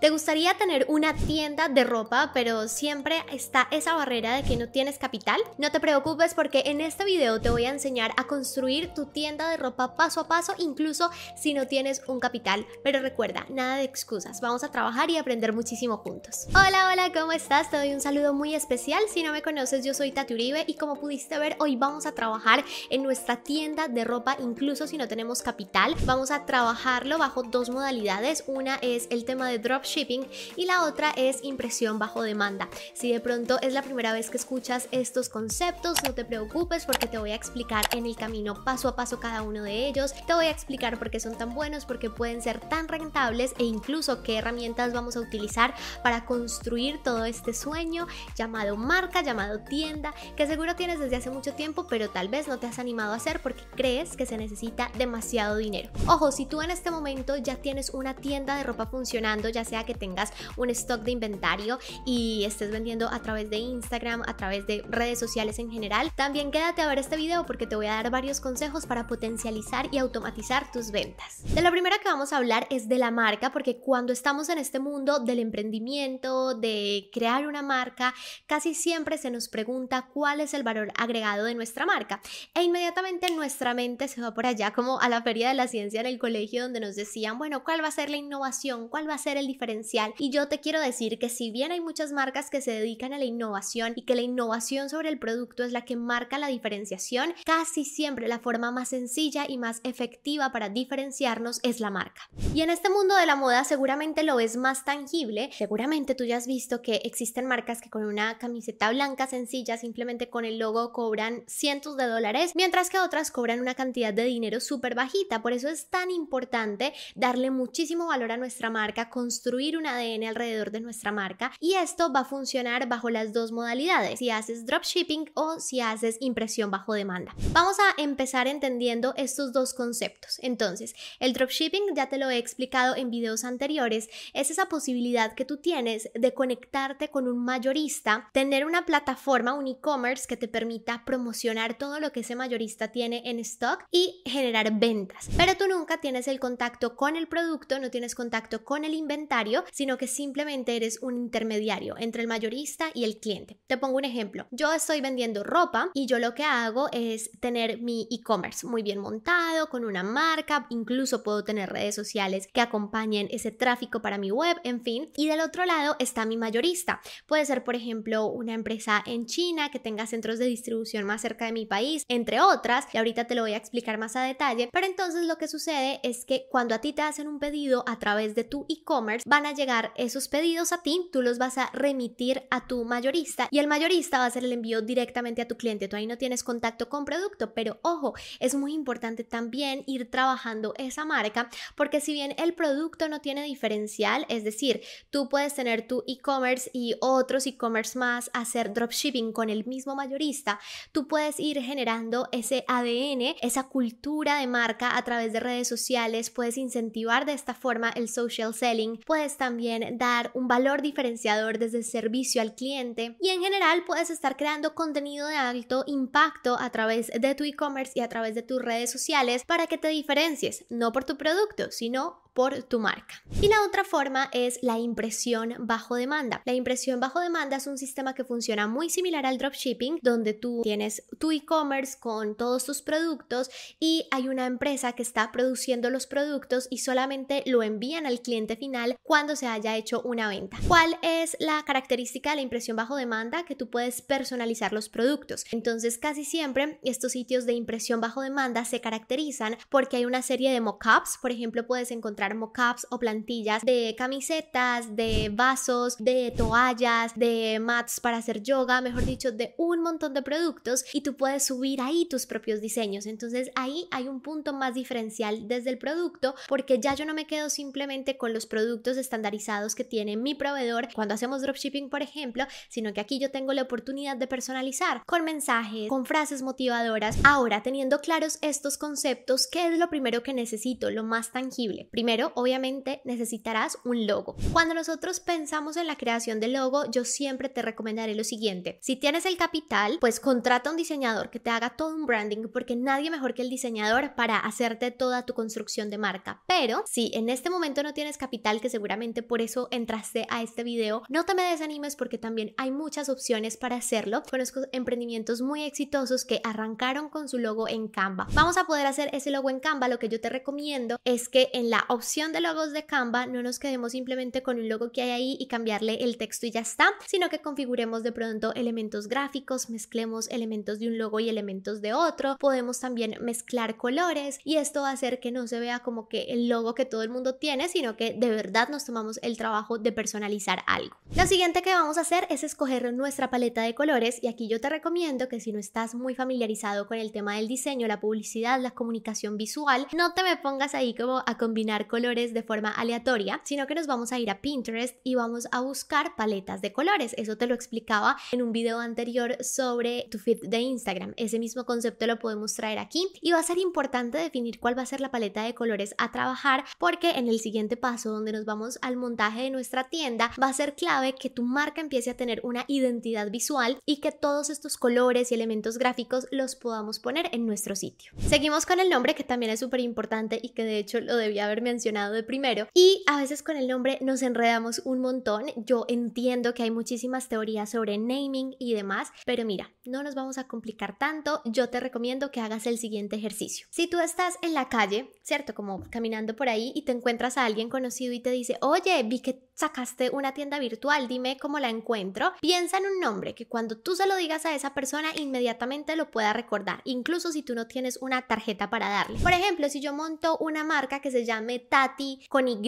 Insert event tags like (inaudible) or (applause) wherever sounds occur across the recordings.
¿Te gustaría tener una tienda de ropa, pero siempre está esa barrera de que no tienes capital? No te preocupes porque en este video te voy a enseñar a construir tu tienda de ropa paso a paso, incluso si no tienes un capital. Pero recuerda, nada de excusas, vamos a trabajar y aprender muchísimo juntos. Hola, hola, ¿cómo estás? Te doy un saludo muy especial. Si no me conoces, yo soy Tati Uribe y como pudiste ver, hoy vamos a trabajar en nuestra tienda de ropa, incluso si no tenemos capital. Vamos a trabajarlo bajo dos modalidades. Una es el tema de dropshipping shipping y la otra es impresión bajo demanda. Si de pronto es la primera vez que escuchas estos conceptos, no te preocupes porque te voy a explicar en el camino paso a paso cada uno de ellos. Te voy a explicar por qué son tan buenos, por qué pueden ser tan rentables e incluso qué herramientas vamos a utilizar para construir todo este sueño llamado marca, llamado tienda, que seguro tienes desde hace mucho tiempo, pero tal vez no te has animado a hacer porque crees que se necesita demasiado dinero. Ojo, si tú en este momento ya tienes una tienda de ropa funcionando, ya sea que tengas un stock de inventario y estés vendiendo a través de Instagram, a través de redes sociales en general. También quédate a ver este video porque te voy a dar varios consejos para potencializar y automatizar tus ventas. De la primera que vamos a hablar es de la marca porque cuando estamos en este mundo del emprendimiento, de crear una marca, casi siempre se nos pregunta cuál es el valor agregado de nuestra marca e inmediatamente nuestra mente se va por allá como a la feria de la ciencia en el colegio donde nos decían, bueno, ¿cuál va a ser la innovación? ¿Cuál va a ser el diferencial? y yo te quiero decir que si bien hay muchas marcas que se dedican a la innovación y que la innovación sobre el producto es la que marca la diferenciación, casi siempre la forma más sencilla y más efectiva para diferenciarnos es la marca. Y en este mundo de la moda seguramente lo es más tangible, seguramente tú ya has visto que existen marcas que con una camiseta blanca sencilla simplemente con el logo cobran cientos de dólares, mientras que otras cobran una cantidad de dinero súper bajita, por eso es tan importante darle muchísimo valor a nuestra marca, construir un ADN alrededor de nuestra marca y esto va a funcionar bajo las dos modalidades, si haces dropshipping o si haces impresión bajo demanda. Vamos a empezar entendiendo estos dos conceptos. Entonces, el dropshipping, ya te lo he explicado en videos anteriores, es esa posibilidad que tú tienes de conectarte con un mayorista, tener una plataforma, un e-commerce que te permita promocionar todo lo que ese mayorista tiene en stock y generar ventas. Pero tú nunca tienes el contacto con el producto, no tienes contacto con el inventario, sino que simplemente eres un intermediario entre el mayorista y el cliente. Te pongo un ejemplo. Yo estoy vendiendo ropa y yo lo que hago es tener mi e-commerce muy bien montado, con una marca, incluso puedo tener redes sociales que acompañen ese tráfico para mi web, en fin. Y del otro lado está mi mayorista. Puede ser, por ejemplo, una empresa en China que tenga centros de distribución más cerca de mi país, entre otras, y ahorita te lo voy a explicar más a detalle, pero entonces lo que sucede es que cuando a ti te hacen un pedido a través de tu e-commerce, a llegar esos pedidos a ti, tú los vas a remitir a tu mayorista y el mayorista va a hacer el envío directamente a tu cliente. Tú ahí no tienes contacto con producto, pero ojo, es muy importante también ir trabajando esa marca porque si bien el producto no tiene diferencial, es decir, tú puedes tener tu e-commerce y otros e-commerce más, hacer dropshipping con el mismo mayorista, tú puedes ir generando ese ADN, esa cultura de marca a través de redes sociales, puedes incentivar de esta forma el social selling, puedes también dar un valor diferenciador desde el servicio al cliente y en general puedes estar creando contenido de alto impacto a través de tu e-commerce y a través de tus redes sociales para que te diferencies, no por tu producto, sino por tu marca. Y la otra forma es la impresión bajo demanda. La impresión bajo demanda es un sistema que funciona muy similar al dropshipping, donde tú tienes tu e-commerce con todos tus productos y hay una empresa que está produciendo los productos y solamente lo envían al cliente final cuando se haya hecho una venta. ¿Cuál es la característica de la impresión bajo demanda? Que tú puedes personalizar los productos. Entonces, casi siempre estos sitios de impresión bajo demanda se caracterizan porque hay una serie de mockups. Por ejemplo, puedes encontrar mockups o plantillas de camisetas, de vasos, de toallas, de mats para hacer yoga, mejor dicho, de un montón de productos y tú puedes subir ahí tus propios diseños. Entonces ahí hay un punto más diferencial desde el producto porque ya yo no me quedo simplemente con los productos estandarizados que tiene mi proveedor cuando hacemos dropshipping, por ejemplo, sino que aquí yo tengo la oportunidad de personalizar con mensajes, con frases motivadoras. Ahora, teniendo claros estos conceptos, ¿qué es lo primero que necesito? Lo más tangible. Primero, obviamente necesitarás un logo. Cuando nosotros pensamos en la creación del logo, yo siempre te recomendaré lo siguiente. Si tienes el capital, pues contrata a un diseñador que te haga todo un branding porque nadie mejor que el diseñador para hacerte toda tu construcción de marca. Pero si en este momento no tienes capital, que seguramente por eso entraste a este video, no te me desanimes porque también hay muchas opciones para hacerlo. Conozco emprendimientos muy exitosos que arrancaron con su logo en Canva. Vamos a poder hacer ese logo en Canva. Lo que yo te recomiendo es que en la opción de logos de Canva no nos quedemos simplemente con un logo que hay ahí y cambiarle el texto y ya está, sino que configuremos de pronto elementos gráficos, mezclemos elementos de un logo y elementos de otro, podemos también mezclar colores y esto va a hacer que no se vea como que el logo que todo el mundo tiene, sino que de verdad nos tomamos el trabajo de personalizar algo. Lo siguiente que vamos a hacer es escoger nuestra paleta de colores y aquí yo te recomiendo que si no estás muy familiarizado con el tema del diseño, la publicidad, la comunicación visual, no te me pongas ahí como a combinar colores de forma aleatoria, sino que nos vamos a ir a Pinterest y vamos a buscar paletas de colores. Eso te lo explicaba en un video anterior sobre tu feed de Instagram. Ese mismo concepto lo podemos traer aquí y va a ser importante definir cuál va a ser la paleta de colores a trabajar porque en el siguiente paso donde nos vamos al montaje de nuestra tienda va a ser clave que tu marca empiece a tener una identidad visual y que todos estos colores y elementos gráficos los podamos poner en nuestro sitio. Seguimos con el nombre que también es súper importante y que de hecho lo debía haber mencionado mencionado de primero. Y a veces con el nombre nos enredamos un montón. Yo entiendo que hay muchísimas teorías sobre naming y demás, pero mira, no nos vamos a complicar tanto, yo te recomiendo que hagas el siguiente ejercicio. Si tú estás en la calle, ¿cierto? Como caminando por ahí y te encuentras a alguien conocido y te dice, oye, vi que sacaste una tienda virtual, dime cómo la encuentro. Piensa en un nombre que cuando tú se lo digas a esa persona inmediatamente lo pueda recordar, incluso si tú no tienes una tarjeta para darle. Por ejemplo, si yo monto una marca que se llame Tati con Y,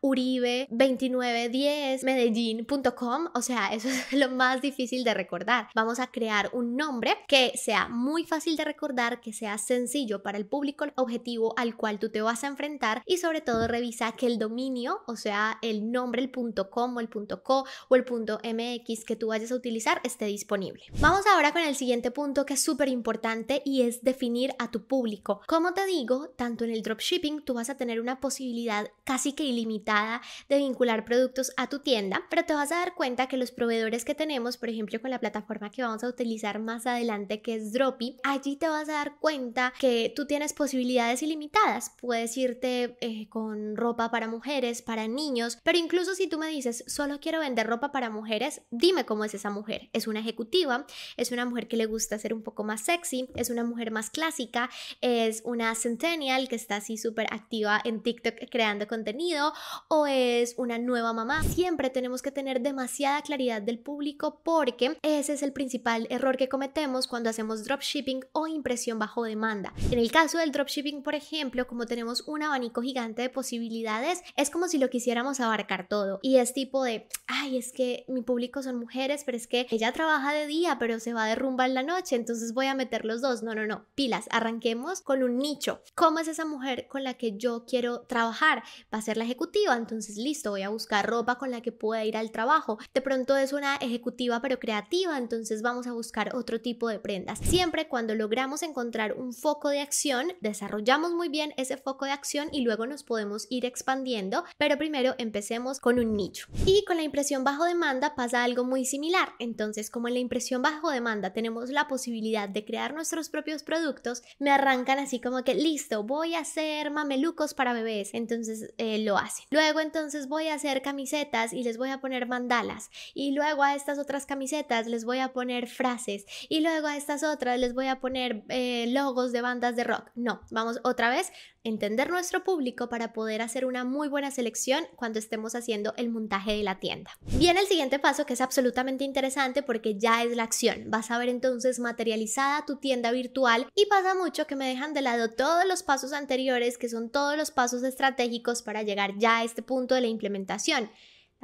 Uribe 2910, Medellín.com, o sea, eso (laughs) es lo más difícil de recordar. Vamos a crear un nombre que sea muy fácil de recordar, que sea sencillo para el público objetivo al cual tú te vas a enfrentar y sobre todo revisa que el dominio, o sea, el nombre, el punto .com o el punto .co o el punto .mx que tú vayas a utilizar esté disponible. Vamos ahora con el siguiente punto que es súper importante y es definir a tu público. Como te digo, tanto en el dropshipping tú vas a tener una posibilidad casi que ilimitada de vincular productos a tu tienda, pero te vas a dar cuenta que los proveedores que tenemos, por ejemplo, con la plataforma que vamos a utilizar más adelante, que es Dropi, allí te vas a dar cuenta que tú tienes posibilidades ilimitadas. Puedes irte eh, con ropa para mujeres, para niños, pero incluso si tú me dices, solo quiero vender ropa para mujeres, dime cómo es esa mujer. ¿Es una ejecutiva? ¿Es una mujer que le gusta ser un poco más sexy? ¿Es una mujer más clásica? ¿Es una centennial que está así súper activa en TikTok creando contenido? ¿O es una nueva mamá? Siempre tenemos que tener demasiada claridad del público porque ese es el principal error que cometemos cuando hacemos dropshipping o impresión bajo demanda. En el caso del dropshipping, por ejemplo, como tenemos un abanico gigante de posibilidades, es como si lo quisiéramos abarcar todo. Y es tipo de, ay, es que mi público son mujeres, pero es que ella trabaja de día, pero se va de rumba en la noche, entonces voy a meter los dos. No, no, no, pilas, arranquemos con un nicho. ¿Cómo es esa mujer con la que yo quiero trabajar? Va a ser la ejecutiva, entonces listo, voy a buscar ropa con la que pueda ir al trabajo. De pronto es una ejecutiva pero creativa, entonces vamos a buscar otro tipo de prendas. Siempre cuando logramos encontrar un foco de acción, desarrollamos muy bien ese foco de acción y luego nos podemos ir expandiendo, pero primero empecemos con un nicho. Y con la impresión bajo demanda pasa algo muy similar. Entonces, como en la impresión bajo demanda tenemos la posibilidad de crear nuestros propios productos, me arrancan así como que listo, voy a hacer mamelucos para bebés. Entonces eh, lo hacen. Luego entonces voy a hacer camisetas y les voy a poner mandalas. Y luego a estas otras camisetas les voy a poner frases y luego a estas otras les voy a poner eh, logos de bandas de rock. No, vamos otra vez, a entender nuestro público para poder hacer una muy buena selección cuando estemos haciendo el montaje de la tienda. Viene el siguiente paso que es absolutamente interesante porque ya es la acción. Vas a ver entonces materializada tu tienda virtual y pasa mucho que me dejan de lado todos los pasos anteriores que son todos los pasos estratégicos para llegar ya a este punto de la implementación.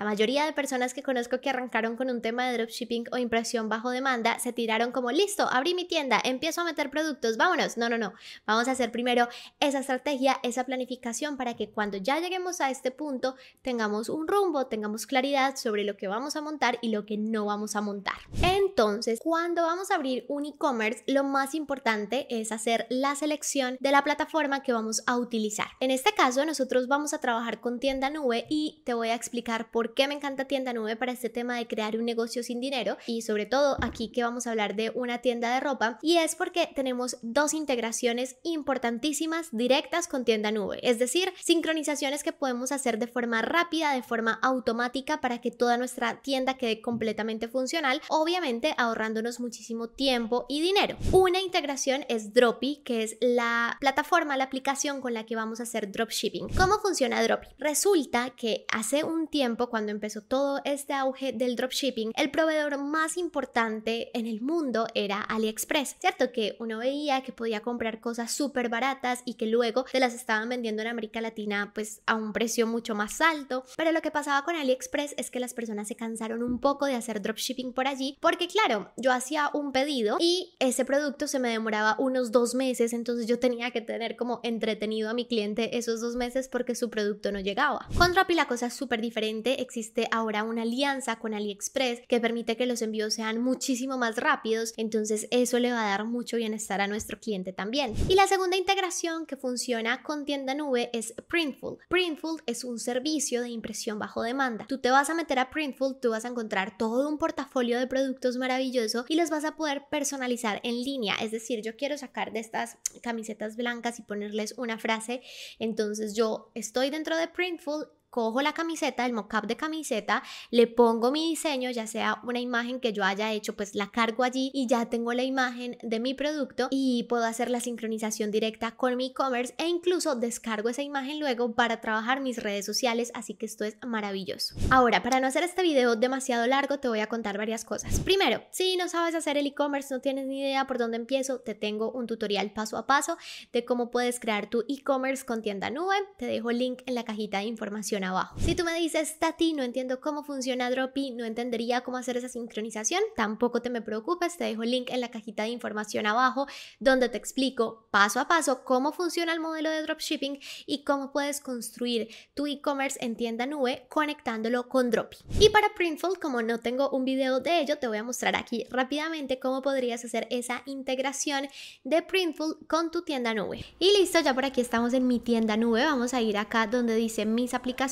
La mayoría de personas que conozco que arrancaron con un tema de dropshipping o impresión bajo demanda se tiraron como, listo, abrí mi tienda, empiezo a meter productos, vámonos. No, no, no. Vamos a hacer primero esa estrategia, esa planificación para que cuando ya lleguemos a este punto tengamos un rumbo, tengamos claridad sobre lo que vamos a montar y lo que no vamos a montar. Entonces, cuando vamos a abrir un e-commerce, lo más importante es hacer la selección de la plataforma que vamos a utilizar. En este caso, nosotros vamos a trabajar con tienda nube y te voy a explicar por qué por qué me encanta Tienda Nube para este tema de crear un negocio sin dinero y sobre todo aquí que vamos a hablar de una tienda de ropa y es porque tenemos dos integraciones importantísimas directas con Tienda Nube, es decir, sincronizaciones que podemos hacer de forma rápida, de forma automática para que toda nuestra tienda quede completamente funcional, obviamente ahorrándonos muchísimo tiempo y dinero. Una integración es Dropi, que es la plataforma, la aplicación con la que vamos a hacer dropshipping. ¿Cómo funciona Dropi? Resulta que hace un tiempo cuando empezó todo este auge del dropshipping, el proveedor más importante en el mundo era AliExpress. Cierto que uno veía que podía comprar cosas súper baratas y que luego se las estaban vendiendo en América Latina pues a un precio mucho más alto, pero lo que pasaba con AliExpress es que las personas se cansaron un poco de hacer dropshipping por allí, porque claro, yo hacía un pedido y ese producto se me demoraba unos dos meses, entonces yo tenía que tener como entretenido a mi cliente esos dos meses porque su producto no llegaba. Con Rappi la cosa es súper diferente, existe ahora una alianza con AliExpress que permite que los envíos sean muchísimo más rápidos, entonces eso le va a dar mucho bienestar a nuestro cliente también. Y la segunda integración que funciona con tienda nube es Printful. Printful es un servicio de impresión bajo demanda. Tú te vas a meter a Printful, tú vas a encontrar todo un portafolio de productos maravilloso y los vas a poder personalizar en línea, es decir, yo quiero sacar de estas camisetas blancas y ponerles una frase, entonces yo estoy dentro de Printful cojo la camiseta, el mockup de camiseta, le pongo mi diseño, ya sea una imagen que yo haya hecho, pues la cargo allí y ya tengo la imagen de mi producto y puedo hacer la sincronización directa con mi e-commerce e incluso descargo esa imagen luego para trabajar mis redes sociales, así que esto es maravilloso. Ahora, para no hacer este video demasiado largo, te voy a contar varias cosas. Primero, si no sabes hacer el e-commerce, no tienes ni idea por dónde empiezo, te tengo un tutorial paso a paso de cómo puedes crear tu e-commerce con tienda nube, te dejo el link en la cajita de información abajo. Si tú me dices, Tati, no entiendo cómo funciona Dropi, no entendería cómo hacer esa sincronización, tampoco te me preocupes, te dejo el link en la cajita de información abajo donde te explico paso a paso cómo funciona el modelo de dropshipping y cómo puedes construir tu e-commerce en tienda nube conectándolo con Dropi. Y para Printful, como no tengo un video de ello, te voy a mostrar aquí rápidamente cómo podrías hacer esa integración de Printful con tu tienda nube. Y listo, ya por aquí estamos en mi tienda nube, vamos a ir acá donde dice mis aplicaciones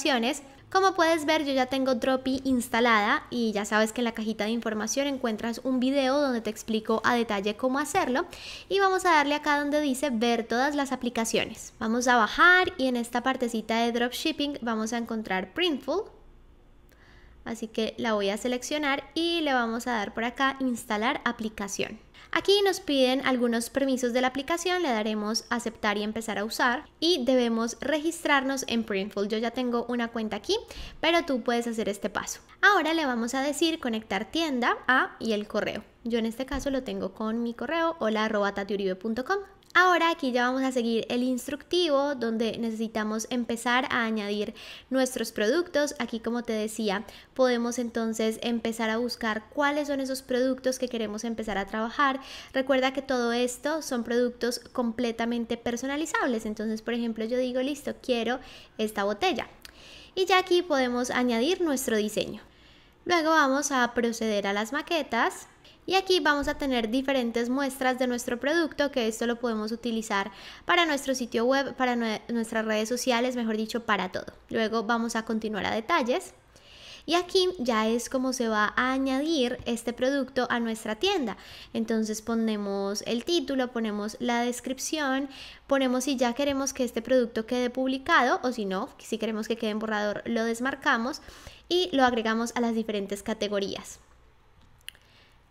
como puedes ver, yo ya tengo Dropi instalada y ya sabes que en la cajita de información encuentras un video donde te explico a detalle cómo hacerlo. Y vamos a darle acá donde dice ver todas las aplicaciones. Vamos a bajar y en esta partecita de dropshipping vamos a encontrar Printful. Así que la voy a seleccionar y le vamos a dar por acá instalar aplicación. Aquí nos piden algunos permisos de la aplicación, le daremos aceptar y empezar a usar y debemos registrarnos en Printful. Yo ya tengo una cuenta aquí, pero tú puedes hacer este paso. Ahora le vamos a decir conectar tienda a y el correo. Yo en este caso lo tengo con mi correo hola.tatiuribe.com. Ahora aquí ya vamos a seguir el instructivo donde necesitamos empezar a añadir nuestros productos. Aquí como te decía, podemos entonces empezar a buscar cuáles son esos productos que queremos empezar a trabajar. Recuerda que todo esto son productos completamente personalizables. Entonces, por ejemplo, yo digo, listo, quiero esta botella. Y ya aquí podemos añadir nuestro diseño. Luego vamos a proceder a las maquetas y aquí vamos a tener diferentes muestras de nuestro producto que esto lo podemos utilizar para nuestro sitio web, para nuestras redes sociales, mejor dicho, para todo. Luego vamos a continuar a detalles. Y aquí ya es como se va a añadir este producto a nuestra tienda. Entonces ponemos el título, ponemos la descripción, ponemos si ya queremos que este producto quede publicado o si no, si queremos que quede en borrador, lo desmarcamos y lo agregamos a las diferentes categorías.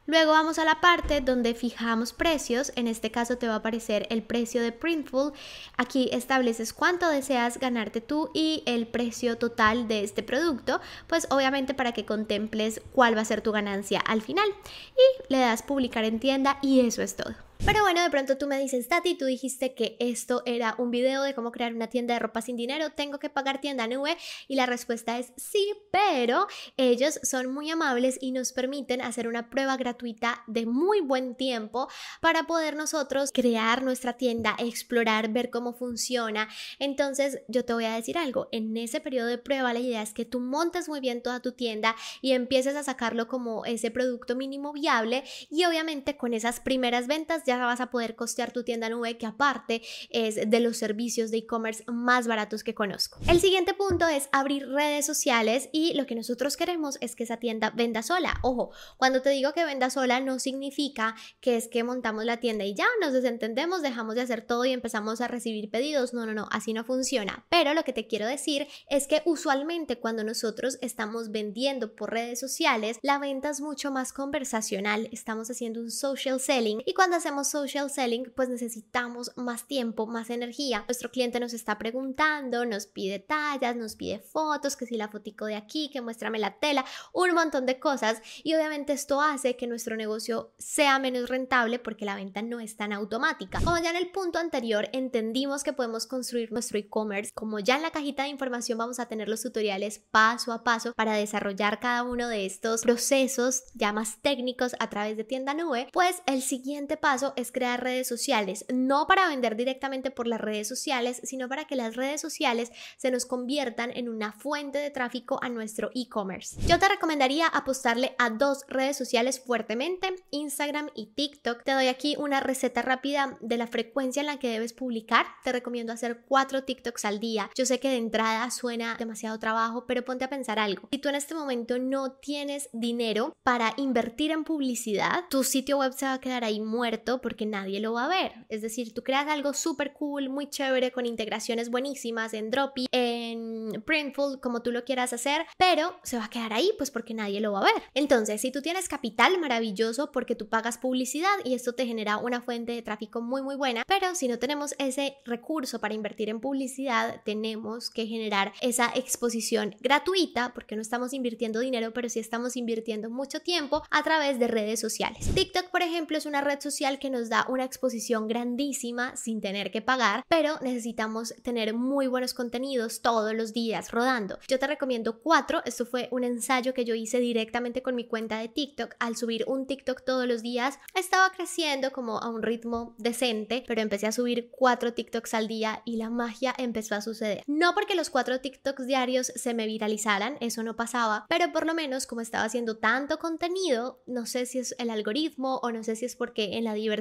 Luego vamos a la parte donde fijamos precios, en este caso te va a aparecer el precio de Printful, aquí estableces cuánto deseas ganarte tú y el precio total de este producto, pues obviamente para que contemples cuál va a ser tu ganancia al final y le das publicar en tienda y eso es todo. Pero bueno, de pronto tú me dices, Tati, tú dijiste que esto era un video de cómo crear una tienda de ropa sin dinero, tengo que pagar tienda nube. Y la respuesta es sí, pero ellos son muy amables y nos permiten hacer una prueba gratuita de muy buen tiempo para poder nosotros crear nuestra tienda, explorar, ver cómo funciona. Entonces, yo te voy a decir algo, en ese periodo de prueba la idea es que tú montes muy bien toda tu tienda y empieces a sacarlo como ese producto mínimo viable y obviamente con esas primeras ventas ya vas a poder costear tu tienda nube, que aparte es de los servicios de e-commerce más baratos que conozco. El siguiente punto es abrir redes sociales y lo que nosotros queremos es que esa tienda venda sola. Ojo, cuando te digo que venda sola no significa que es que montamos la tienda y ya nos desentendemos, dejamos de hacer todo y empezamos a recibir pedidos. No, no, no, así no funciona. Pero lo que te quiero decir es que usualmente cuando nosotros estamos vendiendo por redes sociales, la venta es mucho más conversacional. Estamos haciendo un social selling y cuando hacemos social selling, pues necesitamos más tiempo, más energía. Nuestro cliente nos está preguntando, nos pide tallas, nos pide fotos, que si la fotico de aquí, que muéstrame la tela, un montón de cosas. Y obviamente esto hace que nuestro negocio sea menos rentable porque la venta no es tan automática. Como ya en el punto anterior entendimos que podemos construir nuestro e-commerce, como ya en la cajita de información vamos a tener los tutoriales paso a paso para desarrollar cada uno de estos procesos ya más técnicos a través de tienda nube, pues el siguiente paso es crear redes sociales, no para vender directamente por las redes sociales, sino para que las redes sociales se nos conviertan en una fuente de tráfico a nuestro e-commerce. Yo te recomendaría apostarle a dos redes sociales fuertemente, Instagram y TikTok. Te doy aquí una receta rápida de la frecuencia en la que debes publicar. Te recomiendo hacer cuatro TikToks al día. Yo sé que de entrada suena demasiado trabajo, pero ponte a pensar algo. Si tú en este momento no tienes dinero para invertir en publicidad, tu sitio web se va a quedar ahí muerto porque nadie lo va a ver. Es decir, tú creas algo súper cool, muy chévere, con integraciones buenísimas en Dropi, en Printful, como tú lo quieras hacer, pero se va a quedar ahí pues porque nadie lo va a ver. Entonces, si tú tienes capital, maravilloso porque tú pagas publicidad y esto te genera una fuente de tráfico muy muy buena, pero si no tenemos ese recurso para invertir en publicidad, tenemos que generar esa exposición gratuita porque no estamos invirtiendo dinero, pero sí estamos invirtiendo mucho tiempo a través de redes sociales. TikTok, por ejemplo, es una red social que nos da una exposición grandísima sin tener que pagar, pero necesitamos tener muy buenos contenidos todos los días rodando. Yo te recomiendo cuatro, esto fue un ensayo que yo hice directamente con mi cuenta de TikTok, al subir un TikTok todos los días, estaba creciendo como a un ritmo decente, pero empecé a subir cuatro TikToks al día y la magia empezó a suceder. No porque los cuatro TikToks diarios se me viralizaran, eso no pasaba, pero por lo menos como estaba haciendo tanto contenido, no sé si es el algoritmo o no sé si es porque en la diversidad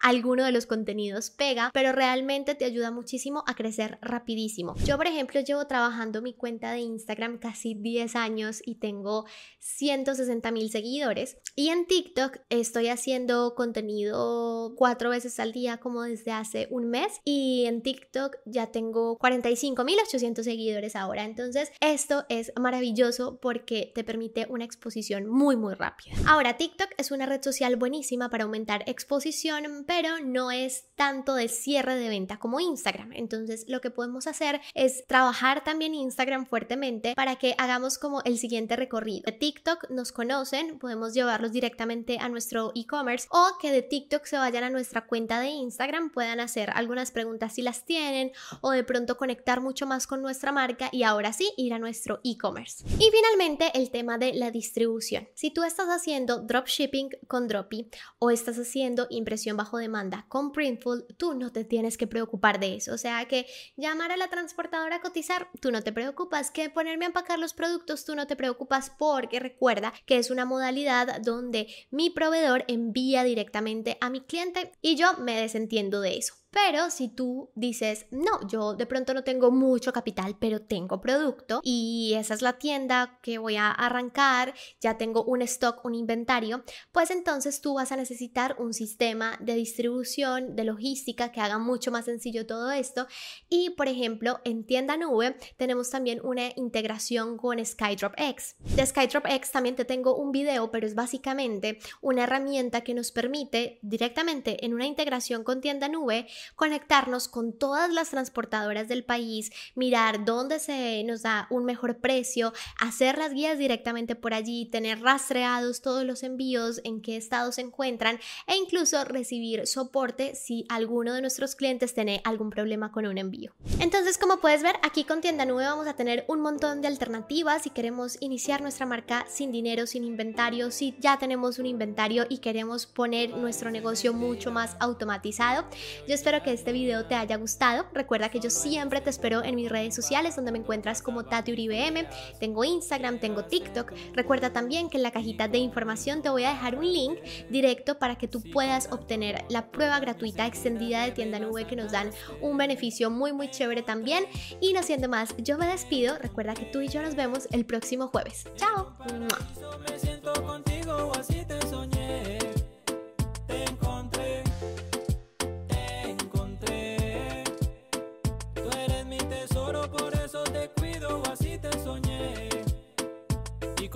alguno de los contenidos pega, pero realmente te ayuda muchísimo a crecer rapidísimo. Yo, por ejemplo, llevo trabajando mi cuenta de Instagram casi 10 años y tengo 160 mil seguidores. Y en TikTok estoy haciendo contenido cuatro veces al día como desde hace un mes. Y en TikTok ya tengo 45.800 seguidores ahora. Entonces esto es maravilloso porque te permite una exposición muy muy rápida. Ahora TikTok es una red social buenísima para aumentar exposición pero no es tanto de cierre de venta como Instagram. Entonces lo que podemos hacer es trabajar también Instagram fuertemente para que hagamos como el siguiente recorrido. De TikTok nos conocen, podemos llevarlos directamente a nuestro e-commerce o que de TikTok se vayan a nuestra cuenta de Instagram, puedan hacer algunas preguntas si las tienen o de pronto conectar mucho más con nuestra marca y ahora sí ir a nuestro e-commerce. Y finalmente el tema de la distribución. Si tú estás haciendo dropshipping con Dropi o estás haciendo presión bajo demanda con Printful, tú no te tienes que preocupar de eso. O sea que llamar a la transportadora a cotizar, tú no te preocupas. Que ponerme a empacar los productos, tú no te preocupas porque recuerda que es una modalidad donde mi proveedor envía directamente a mi cliente y yo me desentiendo de eso. Pero si tú dices, no, yo de pronto no tengo mucho capital, pero tengo producto y esa es la tienda que voy a arrancar, ya tengo un stock, un inventario, pues entonces tú vas a necesitar un sistema de distribución, de logística que haga mucho más sencillo todo esto. Y por ejemplo, en tienda nube tenemos también una integración con SkydropX. X. De SkydropX X también te tengo un video, pero es básicamente una herramienta que nos permite directamente en una integración con tienda nube conectarnos con todas las transportadoras del país, mirar dónde se nos da un mejor precio, hacer las guías directamente por allí, tener rastreados todos los envíos, en qué estado se encuentran e incluso recibir soporte si alguno de nuestros clientes tiene algún problema con un envío. Entonces, como puedes ver, aquí con Tienda Nube vamos a tener un montón de alternativas si queremos iniciar nuestra marca sin dinero, sin inventario, si ya tenemos un inventario y queremos poner nuestro negocio mucho más automatizado. Yo espero que este video te haya gustado. Recuerda que yo siempre te espero en mis redes sociales donde me encuentras como Tati Uribe Tengo Instagram, tengo TikTok. Recuerda también que en la cajita de información te voy a dejar un link directo para que tú puedas obtener la prueba gratuita extendida de tienda nube que nos dan un beneficio muy muy chévere también. Y no siendo más, yo me despido. Recuerda que tú y yo nos vemos el próximo jueves. ¡Chao!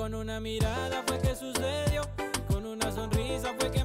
con una mirada fue que sucedió, con una sonrisa fue que